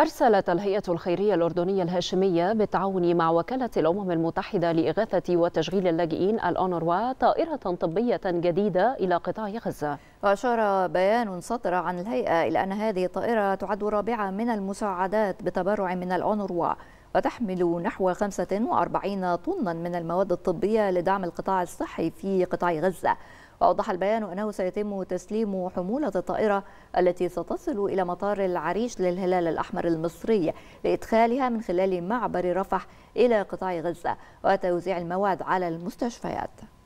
أرسلت الهيئة الخيرية الأردنية الهاشمية بالتعاون مع وكالة الأمم المتحدة لإغاثة وتشغيل اللاجئين الأونروا طائرة طبية جديدة إلى قطاع غزة وأشار بيان صدر عن الهيئة إلى أن هذه الطائرة تعد رابعة من المساعدات بتبرع من الأونروا وتحمل نحو 45 طنا من المواد الطبية لدعم القطاع الصحي في قطاع غزة وأوضح البيان أنه سيتم تسليم حمولة الطائرة التي ستصل إلى مطار العريش للهلال الأحمر المصري لإدخالها من خلال معبر رفح إلى قطاع غزة وتوزيع المواد على المستشفيات